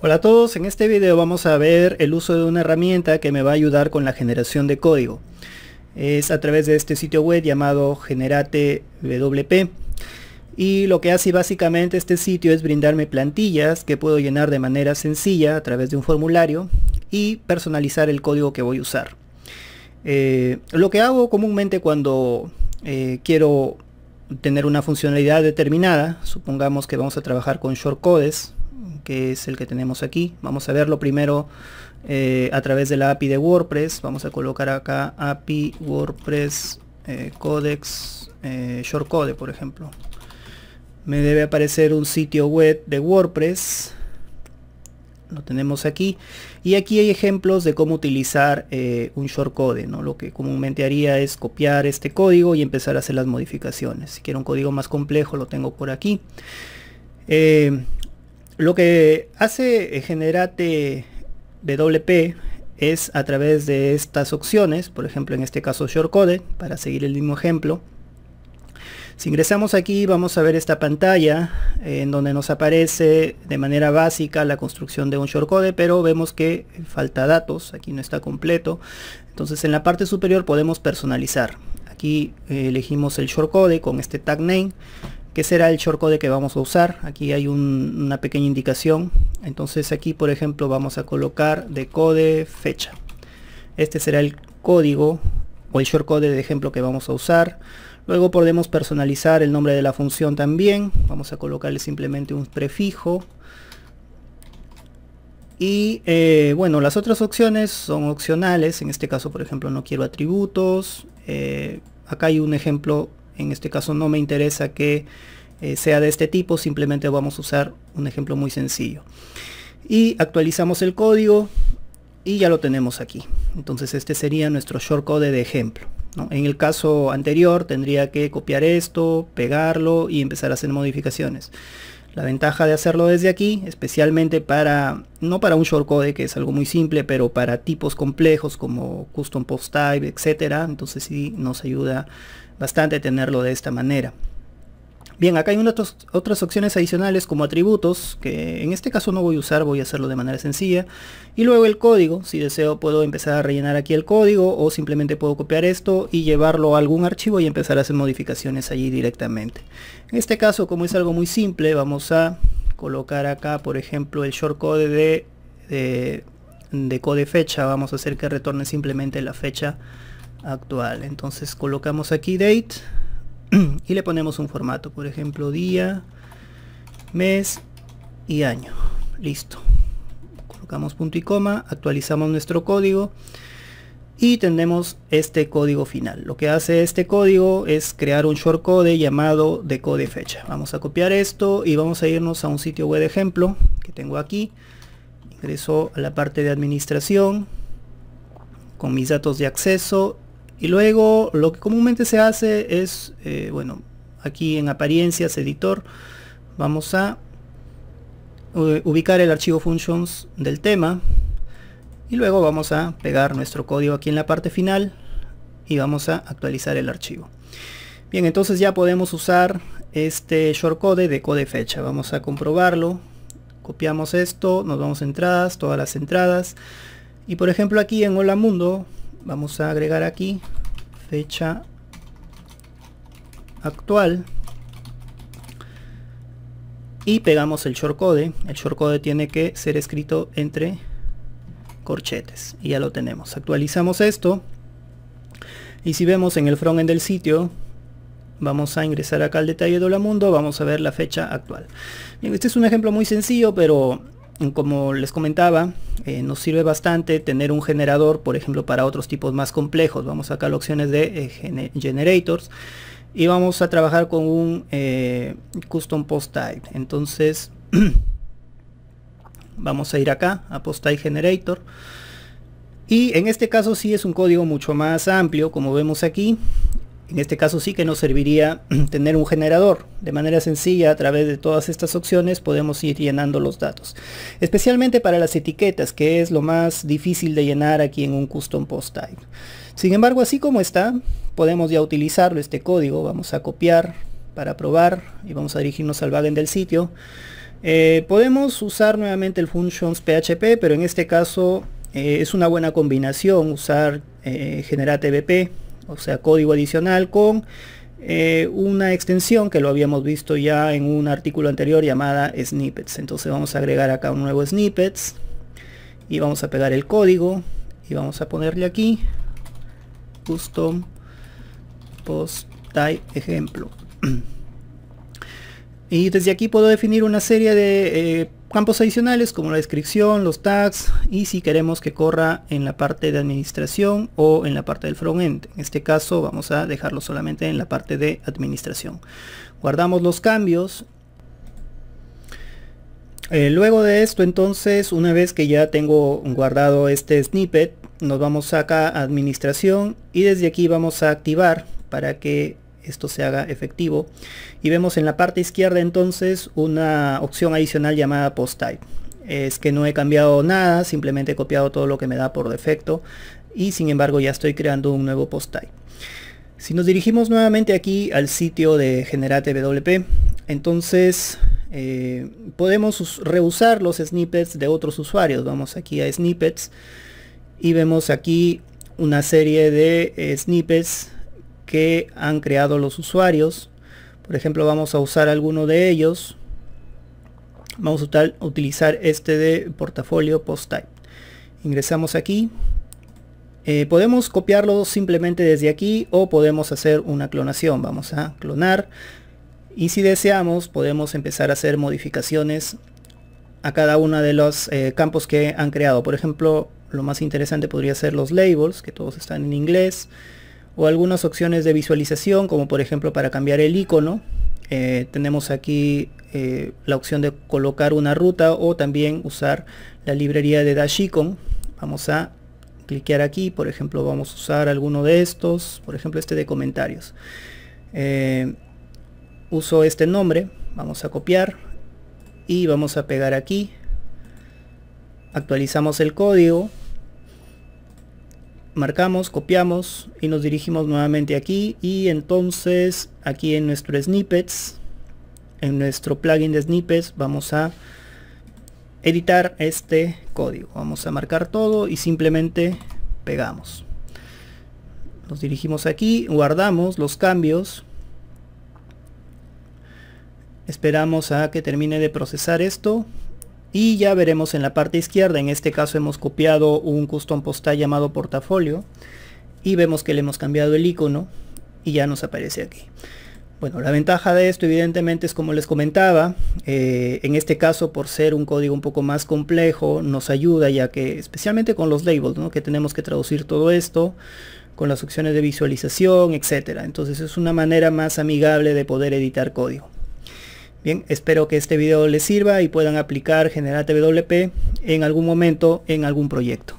Hola a todos, en este video vamos a ver el uso de una herramienta que me va a ayudar con la generación de código. Es a través de este sitio web llamado Generate WP. Y lo que hace básicamente este sitio es brindarme plantillas que puedo llenar de manera sencilla a través de un formulario y personalizar el código que voy a usar. Eh, lo que hago comúnmente cuando eh, quiero tener una funcionalidad determinada, supongamos que vamos a trabajar con shortcodes, que es el que tenemos aquí. Vamos a verlo primero eh, a través de la API de WordPress. Vamos a colocar acá API WordPress eh, Codex eh, Shortcode, por ejemplo. Me debe aparecer un sitio web de WordPress. Lo tenemos aquí. Y aquí hay ejemplos de cómo utilizar eh, un shortcode. ¿no? Lo que comúnmente haría es copiar este código y empezar a hacer las modificaciones. Si quiero un código más complejo lo tengo por aquí. Lo que hace eh, Generate WP es a través de estas opciones, por ejemplo en este caso shortcode, para seguir el mismo ejemplo. Si ingresamos aquí vamos a ver esta pantalla eh, en donde nos aparece de manera básica la construcción de un shortcode, pero vemos que falta datos, aquí no está completo. Entonces en la parte superior podemos personalizar. Aquí eh, elegimos el shortcode con este tag name que será el shortcode que vamos a usar. Aquí hay una pequeña indicación. Entonces aquí, por ejemplo, vamos a colocar decode fecha. Este será el código o el shortcode de ejemplo que vamos a usar. Luego podemos personalizar el nombre de la función también. Vamos a colocarle simplemente un prefijo. Y eh, bueno, las otras opciones son opcionales. En este caso, por ejemplo, no quiero atributos. Eh, acá hay un ejemplo en este caso no me interesa que eh, sea de este tipo, simplemente vamos a usar un ejemplo muy sencillo. Y actualizamos el código y ya lo tenemos aquí. Entonces este sería nuestro shortcode de ejemplo. En el caso anterior tendría que copiar esto, pegarlo y empezar a hacer modificaciones. La ventaja de hacerlo desde aquí, especialmente para, no para un shortcode que es algo muy simple, pero para tipos complejos como custom post type, etcétera, Entonces sí nos ayuda bastante tenerlo de esta manera. Bien, acá hay unas otras, opciones adicionales como atributos, que en este caso no voy a usar, voy a hacerlo de manera sencilla. Y luego el código, si deseo puedo empezar a rellenar aquí el código o simplemente puedo copiar esto y llevarlo a algún archivo y empezar a hacer modificaciones allí directamente. En este caso, como es algo muy simple, vamos a colocar acá, por ejemplo, el shortcode de, de, de code fecha. Vamos a hacer que retorne simplemente la fecha actual. Entonces colocamos aquí date y le ponemos un formato, por ejemplo, día, mes y año. Listo. Colocamos punto y coma, actualizamos nuestro código y tenemos este código final. Lo que hace este código es crear un shortcode llamado de code fecha. Vamos a copiar esto y vamos a irnos a un sitio web de ejemplo que tengo aquí. Ingreso a la parte de administración con mis datos de acceso y luego lo que comúnmente se hace es, eh, bueno, aquí en apariencias, editor, vamos a eh, ubicar el archivo functions del tema y luego vamos a pegar nuestro código aquí en la parte final y vamos a actualizar el archivo. Bien, entonces ya podemos usar este shortcode de code fecha. Vamos a comprobarlo. Copiamos esto, nos vamos a entradas, todas las entradas. Y por ejemplo aquí en Hola Mundo vamos a agregar aquí fecha actual y pegamos el shortcode el shortcode tiene que ser escrito entre corchetes y ya lo tenemos actualizamos esto y si vemos en el frontend del sitio vamos a ingresar acá al detalle de Hola Mundo vamos a ver la fecha actual bien este es un ejemplo muy sencillo pero como les comentaba, eh, nos sirve bastante tener un generador, por ejemplo, para otros tipos más complejos. Vamos acá a las opciones de eh, generators y vamos a trabajar con un eh, custom post type. Entonces, vamos a ir acá a post type generator. Y en este caso sí es un código mucho más amplio, como vemos aquí. En este caso sí que nos serviría tener un generador. De manera sencilla, a través de todas estas opciones podemos ir llenando los datos. Especialmente para las etiquetas, que es lo más difícil de llenar aquí en un custom post type. Sin embargo, así como está, podemos ya utilizarlo, este código. Vamos a copiar para probar y vamos a dirigirnos al backend del sitio. Eh, podemos usar nuevamente el functions PHP, pero en este caso eh, es una buena combinación usar eh, Generate o sea código adicional con eh, una extensión que lo habíamos visto ya en un artículo anterior llamada snippets entonces vamos a agregar acá un nuevo snippets y vamos a pegar el código y vamos a ponerle aquí custom post type ejemplo y desde aquí puedo definir una serie de eh, Campos adicionales como la descripción, los tags y si queremos que corra en la parte de administración o en la parte del frontend. En este caso vamos a dejarlo solamente en la parte de administración. Guardamos los cambios. Eh, luego de esto entonces una vez que ya tengo guardado este snippet nos vamos acá a administración y desde aquí vamos a activar para que esto se haga efectivo. Y vemos en la parte izquierda entonces una opción adicional llamada post type. Es que no he cambiado nada, simplemente he copiado todo lo que me da por defecto y sin embargo ya estoy creando un nuevo post type. Si nos dirigimos nuevamente aquí al sitio de Generate WP, entonces eh, podemos reusar los snippets de otros usuarios. Vamos aquí a snippets y vemos aquí una serie de eh, snippets que han creado los usuarios. Por ejemplo, vamos a usar alguno de ellos. Vamos a utilizar este de portafolio post type. Ingresamos aquí. Eh, podemos copiarlo simplemente desde aquí o podemos hacer una clonación. Vamos a clonar. Y si deseamos, podemos empezar a hacer modificaciones a cada uno de los eh, campos que han creado. Por ejemplo, lo más interesante podría ser los labels, que todos están en inglés o algunas opciones de visualización como por ejemplo para cambiar el icono eh, tenemos aquí eh, la opción de colocar una ruta o también usar la librería de Dashicon vamos a cliquear aquí por ejemplo vamos a usar alguno de estos por ejemplo este de comentarios eh, uso este nombre vamos a copiar y vamos a pegar aquí actualizamos el código marcamos, copiamos y nos dirigimos nuevamente aquí y entonces aquí en nuestro snippets, en nuestro plugin de snippets vamos a editar este código. Vamos a marcar todo y simplemente pegamos. Nos dirigimos aquí, guardamos los cambios. Esperamos a que termine de procesar esto y ya veremos en la parte izquierda, en este caso hemos copiado un custom postal llamado portafolio y vemos que le hemos cambiado el icono y ya nos aparece aquí. Bueno, la ventaja de esto evidentemente es como les comentaba, eh, en este caso por ser un código un poco más complejo nos ayuda ya que especialmente con los labels, que tenemos que traducir todo esto con las opciones de visualización, etcétera. Entonces es una manera más amigable de poder editar código. Bien, espero que este video les sirva y puedan aplicar Generate WP en algún momento en algún proyecto.